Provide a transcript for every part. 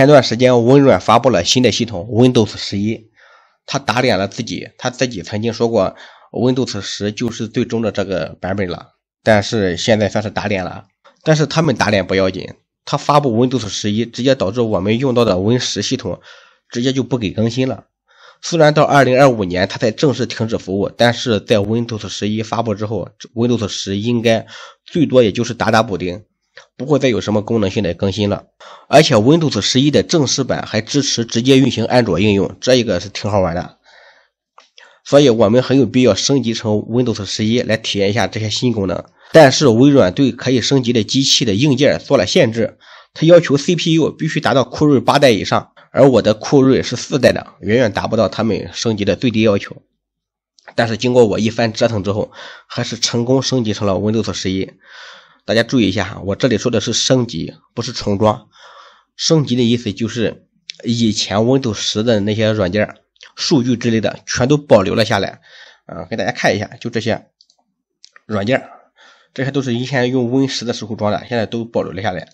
前段时间，微软发布了新的系统 Windows 十一，他打脸了自己。他自己曾经说过，Windows 十就是最终的这个版本了，但是现在算是打脸了。但是他们打脸不要紧，他发布 Windows 十一，直接导致我们用到的 Win 十系统直接就不给更新了。虽然到2025年它才正式停止服务，但是在 Windows 十一发布之后，Windows 十应该最多也就是打打补丁。不会再有什么功能性的更新了，而且 Windows 十一的正式版还支持直接运行安卓应用，这一个是挺好玩的。所以我们很有必要升级成 Windows 十一来体验一下这些新功能。但是微软对可以升级的机器的硬件做了限制，它要求 CPU 必须达到酷睿八代以上，而我的酷睿是四代的，远远达不到他们升级的最低要求。但是经过我一番折腾之后，还是成功升级成了 Windows 十一。大家注意一下哈，我这里说的是升级，不是重装。升级的意思就是以前 Windows 十的那些软件、数据之类的全都保留了下来。啊，给大家看一下，就这些软件，这些都是以前用 Win 十的时候装的，现在都保留了下来。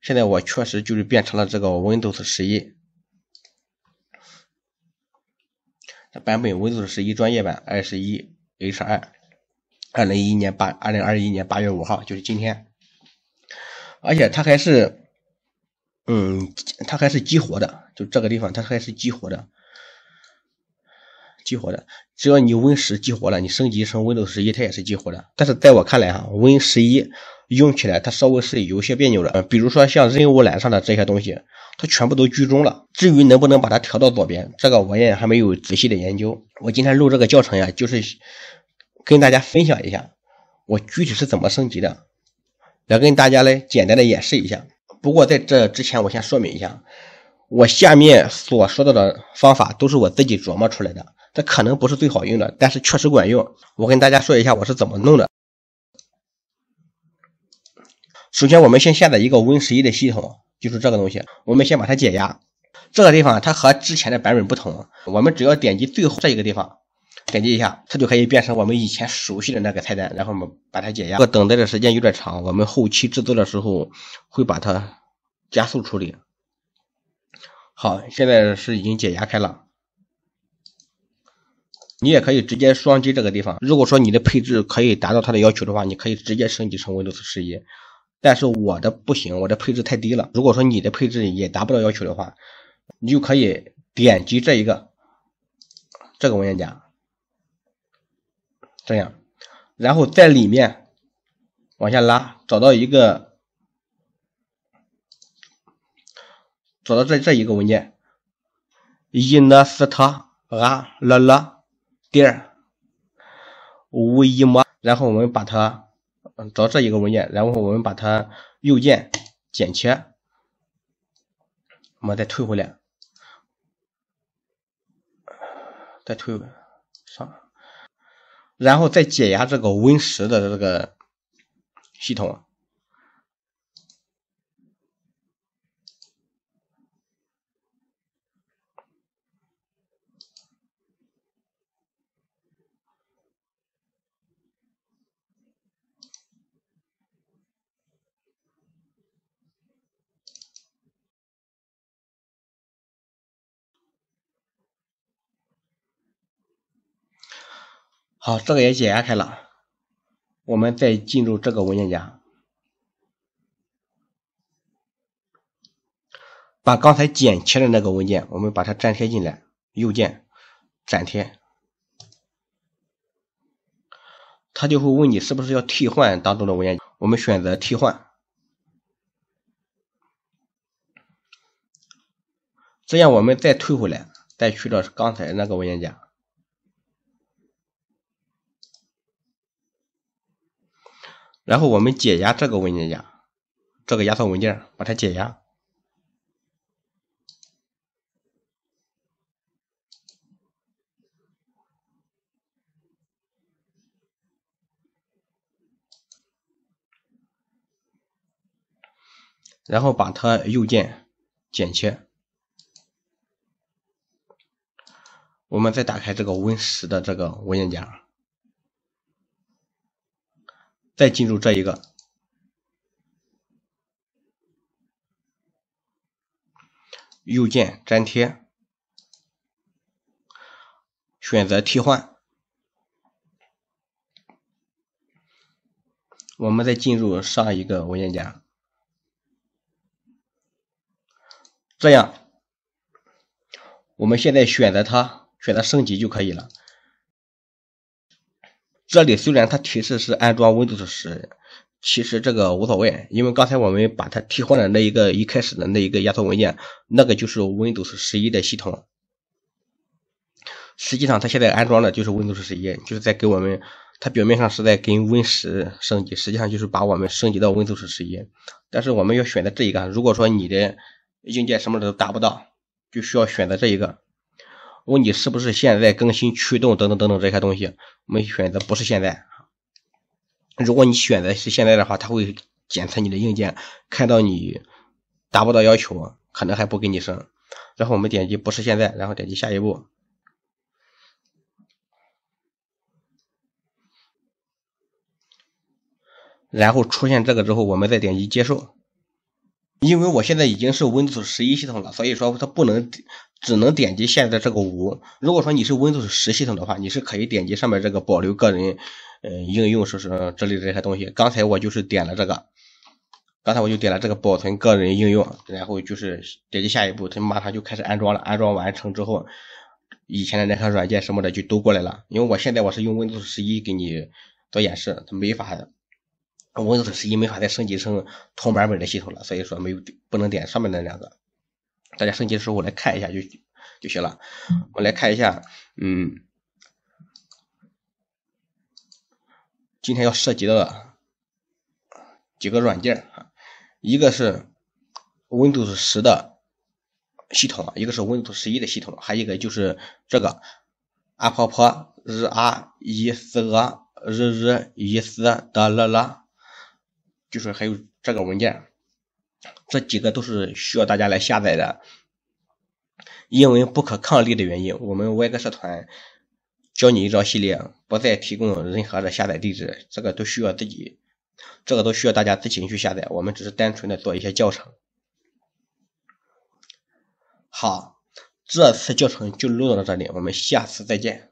现在我确实就是变成了这个 Windows 十一，版本 Windows 十一专业版 21H2。二零一一年八，二零二一年八月五号就是今天，而且它还是，嗯，它还是激活的，就这个地方它还是激活的，激活的。只要你 Win 十激活了，你升级成 Windows 十一，它也是激活的。但是在我看来哈 w i n 十一用起来它稍微是有些别扭的，比如说像任务栏上的这些东西，它全部都居中了。至于能不能把它调到左边，这个我也还没有仔细的研究。我今天录这个教程呀，就是。跟大家分享一下，我具体是怎么升级的，来跟大家来简单的演示一下。不过在这之前，我先说明一下，我下面所说到的方法都是我自己琢磨出来的，这可能不是最好用的，但是确实管用。我跟大家说一下我是怎么弄的。首先，我们先下载一个 Win 十一的系统，就是这个东西。我们先把它解压，这个地方它和之前的版本不同，我们只要点击最后这一个地方。点击一下，它就可以变成我们以前熟悉的那个菜单，然后我们把它解压。我等待的时间有点长，我们后期制作的时候会把它加速处理。好，现在是已经解压开了。你也可以直接双击这个地方。如果说你的配置可以达到它的要求的话，你可以直接升级成 Windows 十一。但是我的不行，我的配置太低了。如果说你的配置也达不到要求的话，你就可以点击这一个这个文件夹。这样，然后在里面往下拉，找到一个，找到这这一个文件，伊那斯特阿勒勒点儿五一摩，然后我们把它，嗯，找这一个文件，然后我们把它右键剪切，我们再退回来，再退回上。然后再解压这个 Win 十的这个系统。好，这个也解压开了，我们再进入这个文件夹，把刚才剪切的那个文件，我们把它粘贴进来。右键粘贴，它就会问你是不是要替换当中的文件，我们选择替换。这样我们再退回来，再去到刚才那个文件夹。然后我们解压这个文件夹，这个压缩文件，把它解压，然后把它右键剪切，我们再打开这个 Win 十的这个文件夹。再进入这一个，右键粘贴，选择替换。我们再进入上一个文件夹，这样，我们现在选择它，选择升级就可以了。这里虽然它提示是安装 Windows 十，其实这个无所谓，因为刚才我们把它替换的那一个一开始的那一个压缩文件，那个就是 Windows 十一的系统。实际上它现在安装的就是 Windows 十一，就是在给我们，它表面上是在跟 Win 十升级，实际上就是把我们升级到 Windows 十一。但是我们要选择这一个，如果说你的硬件什么的都达不到，就需要选择这一个。问你是不是现在更新驱动等等等等这些东西？我们选择不是现在。如果你选择是现在的话，它会检测你的硬件，看到你达不到要求，可能还不给你升。然后我们点击不是现在，然后点击下一步，然后出现这个之后，我们再点击接受。因为我现在已经是 Windows 十一系统了，所以说它不能。只能点击现在这个五。如果说你是 Windows 十系统的话，你是可以点击上面这个保留个人，嗯，应用、说是之类的这些东西。刚才我就是点了这个，刚才我就点了这个保存个人应用，然后就是点击下一步，它马上就开始安装了。安装完成之后，以前的那些软件什么的就都过来了。因为我现在我是用 Windows 十一给你做演示，它没法，Windows 十一没法再升级成同版本的系统了，所以说没有不能点上面那两个。大家升级的时候，我来看一下就就行了。我来看一下，嗯，今天要涉及到几个软件啊，一个是 Windows 十的系统，一个是 Windows 十一的系统，还一个就是这个阿婆婆日阿一四额日日一四得啦啦，就是还有这个文件。这几个都是需要大家来下载的，因为不可抗力的原因，我们歪哥社团教你一招系列不再提供任何的下载地址，这个都需要自己，这个都需要大家自行去下载，我们只是单纯的做一些教程。好，这次教程就录到这里，我们下次再见。